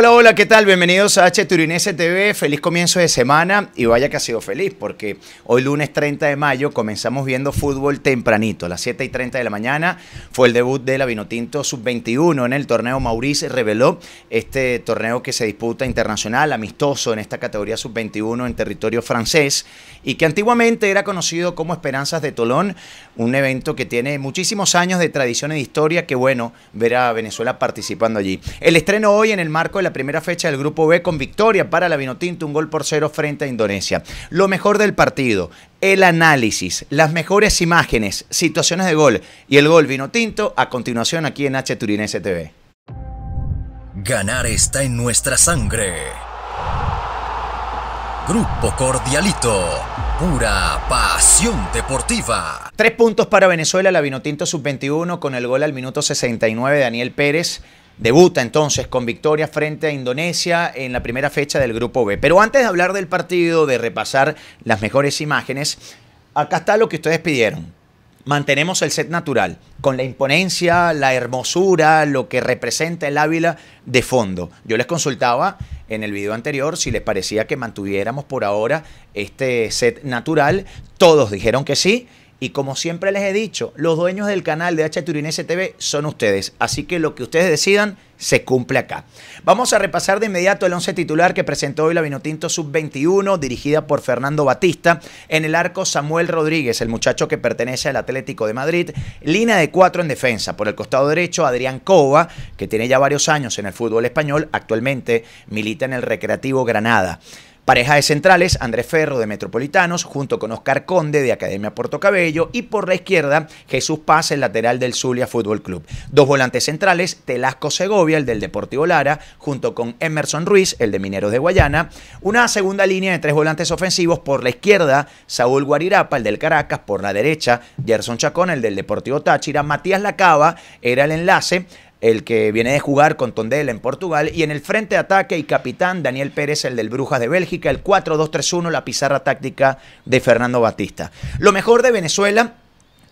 Hola, hola, ¿qué tal? Bienvenidos a H Turinese TV. Feliz comienzo de semana y vaya que ha sido feliz porque hoy lunes 30 de mayo comenzamos viendo fútbol tempranito. A las 7 y 30 de la mañana fue el debut de la Vinotinto Sub-21 en el torneo Maurice Reveló, este torneo que se disputa internacional, amistoso en esta categoría Sub-21 en territorio francés y que antiguamente era conocido como Esperanzas de Tolón, un evento que tiene muchísimos años de tradición y de historia que bueno ver a Venezuela participando allí. El estreno hoy en el marco de la primera fecha del Grupo B con victoria para la Vinotinto, un gol por cero frente a Indonesia. Lo mejor del partido, el análisis, las mejores imágenes, situaciones de gol y el gol Vinotinto a continuación aquí en H Turinese TV. Ganar está en nuestra sangre. Grupo Cordialito. Pura pasión deportiva. Tres puntos para Venezuela, la Vinotinto sub-21 con el gol al minuto 69 de Daniel Pérez. Debuta entonces con victoria frente a Indonesia en la primera fecha del Grupo B. Pero antes de hablar del partido, de repasar las mejores imágenes, acá está lo que ustedes pidieron. Mantenemos el set natural, con la imponencia, la hermosura, lo que representa el Ávila de fondo. Yo les consultaba en el video anterior si les parecía que mantuviéramos por ahora este set natural. Todos dijeron que sí y como siempre les he dicho, los dueños del canal de H. TV son ustedes. Así que lo que ustedes decidan se cumple acá. Vamos a repasar de inmediato el once titular que presentó hoy la Vinotinto Sub-21, dirigida por Fernando Batista. En el arco, Samuel Rodríguez, el muchacho que pertenece al Atlético de Madrid. Línea de cuatro en defensa. Por el costado derecho, Adrián Cova, que tiene ya varios años en el fútbol español. Actualmente milita en el Recreativo Granada. Pareja de centrales, Andrés Ferro de Metropolitanos, junto con Oscar Conde de Academia Puerto Cabello y por la izquierda Jesús Paz, el lateral del Zulia Fútbol Club. Dos volantes centrales, Telasco Segovia, el del Deportivo Lara, junto con Emerson Ruiz, el de Mineros de Guayana. Una segunda línea de tres volantes ofensivos, por la izquierda Saúl Guarirapa, el del Caracas, por la derecha Gerson Chacón, el del Deportivo Táchira, Matías Lacaba era el enlace el que viene de jugar con Tondela en Portugal, y en el frente de ataque y capitán Daniel Pérez, el del Brujas de Bélgica, el 4-2-3-1, la pizarra táctica de Fernando Batista. Lo mejor de Venezuela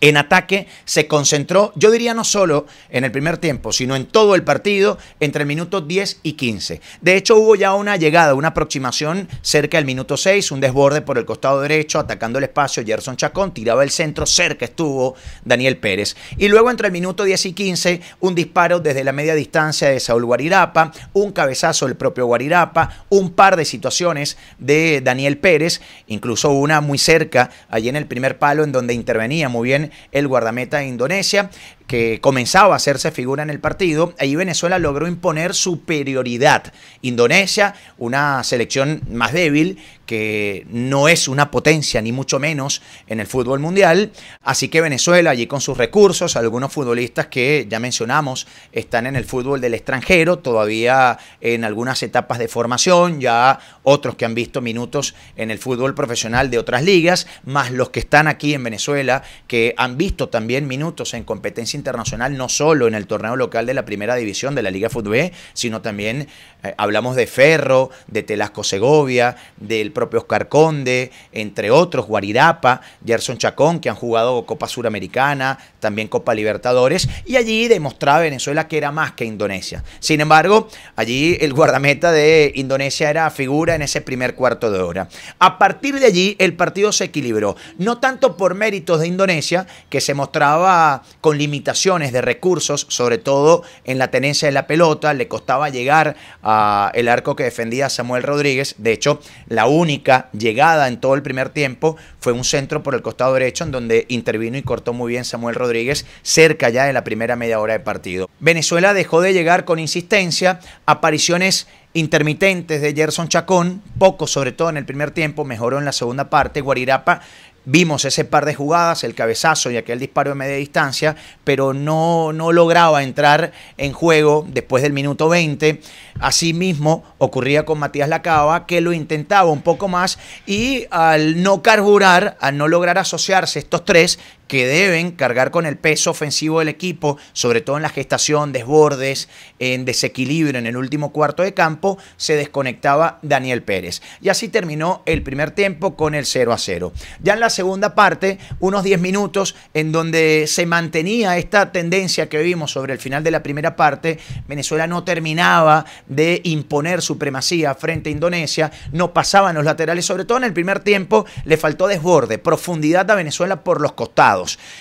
en ataque se concentró, yo diría no solo en el primer tiempo, sino en todo el partido entre el minuto 10 y 15. De hecho, hubo ya una llegada, una aproximación cerca del minuto 6, un desborde por el costado derecho, atacando el espacio Gerson Chacón, tiraba el centro, cerca estuvo Daniel Pérez. Y luego entre el minuto 10 y 15, un disparo desde la media distancia de Saúl Guarirapa, un cabezazo del propio Guarirapa, un par de situaciones de Daniel Pérez, incluso una muy cerca, allí en el primer palo, en donde intervenía muy bien el guardameta de Indonesia que comenzaba a hacerse figura en el partido, ahí Venezuela logró imponer superioridad. Indonesia, una selección más débil, que no es una potencia, ni mucho menos, en el fútbol mundial. Así que Venezuela, allí con sus recursos, algunos futbolistas que ya mencionamos están en el fútbol del extranjero, todavía en algunas etapas de formación, ya otros que han visto minutos en el fútbol profesional de otras ligas, más los que están aquí en Venezuela, que han visto también minutos en competencia internacional, no solo en el torneo local de la primera división de la Liga Fútbol sino también eh, hablamos de Ferro, de Telasco Segovia, del propio Oscar Conde, entre otros, Guarirapa, Gerson Chacón, que han jugado Copa Suramericana, también Copa Libertadores, y allí demostraba Venezuela que era más que Indonesia. Sin embargo, allí el guardameta de Indonesia era figura en ese primer cuarto de hora. A partir de allí, el partido se equilibró, no tanto por méritos de Indonesia, que se mostraba con limitaciones, de recursos, sobre todo en la tenencia de la pelota, le costaba llegar al arco que defendía Samuel Rodríguez. De hecho, la única llegada en todo el primer tiempo fue un centro por el costado derecho en donde intervino y cortó muy bien Samuel Rodríguez cerca ya de la primera media hora de partido. Venezuela dejó de llegar con insistencia, apariciones intermitentes de Gerson Chacón, poco sobre todo en el primer tiempo, mejoró en la segunda parte. Guarirapa Vimos ese par de jugadas, el cabezazo y aquel disparo de media distancia, pero no, no lograba entrar en juego después del minuto 20. Asimismo, ocurría con Matías Lacaba, que lo intentaba un poco más y al no carburar, al no lograr asociarse estos tres, que deben cargar con el peso ofensivo del equipo, sobre todo en la gestación, desbordes, en desequilibrio en el último cuarto de campo, se desconectaba Daniel Pérez. Y así terminó el primer tiempo con el 0 a 0. Ya en la segunda parte, unos 10 minutos en donde se mantenía esta tendencia que vimos sobre el final de la primera parte, Venezuela no terminaba de imponer supremacía frente a Indonesia, no pasaban los laterales, sobre todo en el primer tiempo le faltó desborde, profundidad a Venezuela por los costados.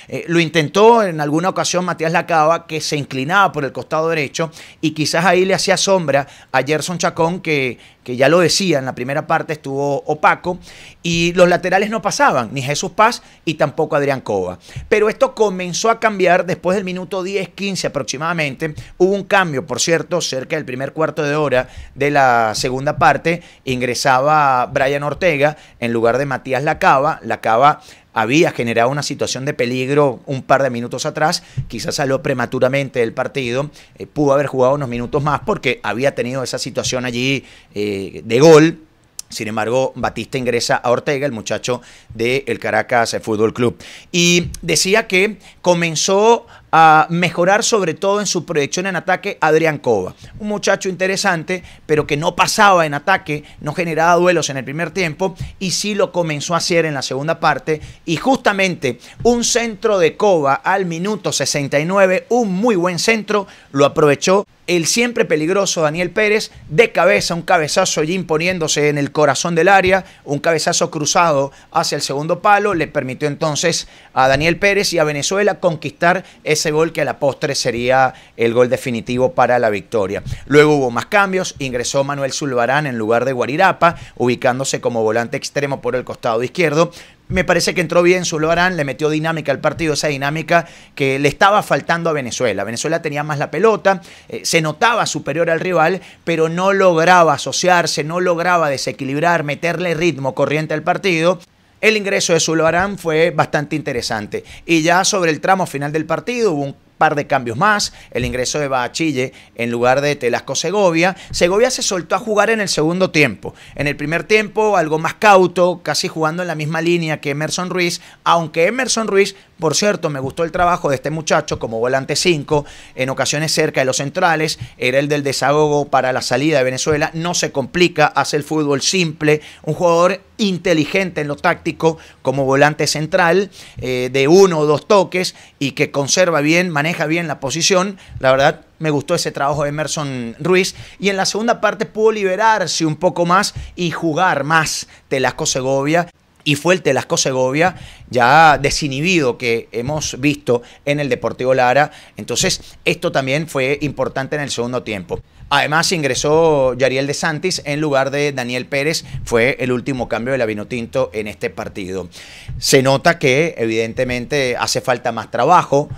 Eh, lo intentó en alguna ocasión Matías Lacaba, que se inclinaba por el costado derecho y quizás ahí le hacía sombra a Gerson Chacón, que, que ya lo decía, en la primera parte estuvo opaco, y los laterales no pasaban, ni Jesús Paz y tampoco Adrián Cova. Pero esto comenzó a cambiar después del minuto 10-15 aproximadamente. Hubo un cambio, por cierto, cerca del primer cuarto de hora de la segunda parte, ingresaba Brian Ortega en lugar de Matías Lacaba. Lacaba había generado una situación de peligro un par de minutos atrás, quizás salió prematuramente del partido, eh, pudo haber jugado unos minutos más porque había tenido esa situación allí eh, de gol, sin embargo, Batista ingresa a Ortega, el muchacho del Caracas Fútbol Club. Y decía que comenzó a mejorar sobre todo en su proyección en ataque Adrián Cova. Un muchacho interesante, pero que no pasaba en ataque, no generaba duelos en el primer tiempo y sí lo comenzó a hacer en la segunda parte. Y justamente un centro de Cova al minuto 69, un muy buen centro, lo aprovechó el siempre peligroso Daniel Pérez, de cabeza, un cabezazo allí imponiéndose en el corazón del área, un cabezazo cruzado hacia el segundo palo, le permitió entonces a Daniel Pérez y a Venezuela conquistar ese gol que a la postre sería el gol definitivo para la victoria. Luego hubo más cambios, ingresó Manuel Zulbarán en lugar de Guarirapa, ubicándose como volante extremo por el costado izquierdo. Me parece que entró bien Zulbarán, le metió dinámica al partido, esa dinámica que le estaba faltando a Venezuela. Venezuela tenía más la pelota, eh, se notaba superior al rival, pero no lograba asociarse, no lograba desequilibrar, meterle ritmo corriente al partido el ingreso de Zulbarán fue bastante interesante. Y ya sobre el tramo final del partido hubo un par de cambios más, el ingreso de Bachille en lugar de Telasco Segovia. Segovia se soltó a jugar en el segundo tiempo. En el primer tiempo, algo más cauto, casi jugando en la misma línea que Emerson Ruiz, aunque Emerson Ruiz, por cierto, me gustó el trabajo de este muchacho como volante 5, en ocasiones cerca de los centrales, era el del desagogo para la salida de Venezuela, no se complica, hace el fútbol simple, un jugador inteligente en lo táctico como volante central eh, de uno o dos toques y que conserva bien, maneja bien la posición. La verdad, me gustó ese trabajo de Emerson Ruiz. Y en la segunda parte pudo liberarse un poco más y jugar más Telasco Segovia y fue el Telasco Segovia ya desinhibido que hemos visto en el Deportivo Lara. Entonces, esto también fue importante en el segundo tiempo. Además, ingresó Yariel de Santis en lugar de Daniel Pérez. Fue el último cambio de la Vinotinto en este partido. Se nota que, evidentemente, hace falta más trabajo.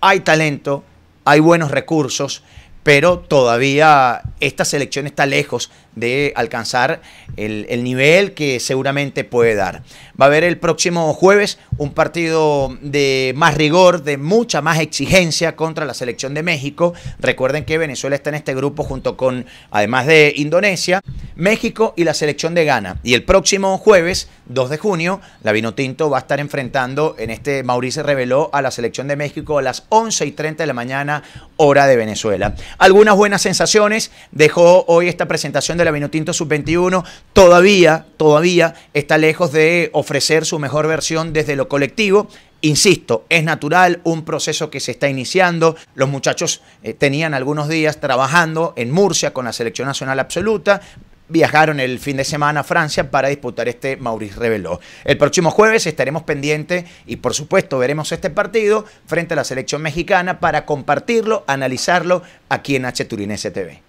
Hay talento, hay buenos recursos pero todavía esta selección está lejos de alcanzar el, nivel que seguramente puede dar. Va a haber el próximo jueves un partido de más rigor, de mucha más exigencia contra la selección de México. Recuerden que Venezuela está en este grupo junto con, además de Indonesia, México y la selección de Ghana. Y el próximo jueves, 2 de junio, la Vinotinto va a estar enfrentando en este Mauricio Reveló a la selección de México a las 11 y 30 de la mañana, hora de Venezuela algunas buenas sensaciones. Dejó hoy esta presentación de la Vinotinto Sub-21. Todavía, todavía está lejos de ofrecer su mejor versión desde lo colectivo. Insisto, es natural un proceso que se está iniciando. Los muchachos eh, tenían algunos días trabajando en Murcia con la selección nacional absoluta viajaron el fin de semana a Francia para disputar este Maurice Reveló. El próximo jueves estaremos pendientes y por supuesto veremos este partido frente a la selección mexicana para compartirlo, analizarlo aquí en H TV.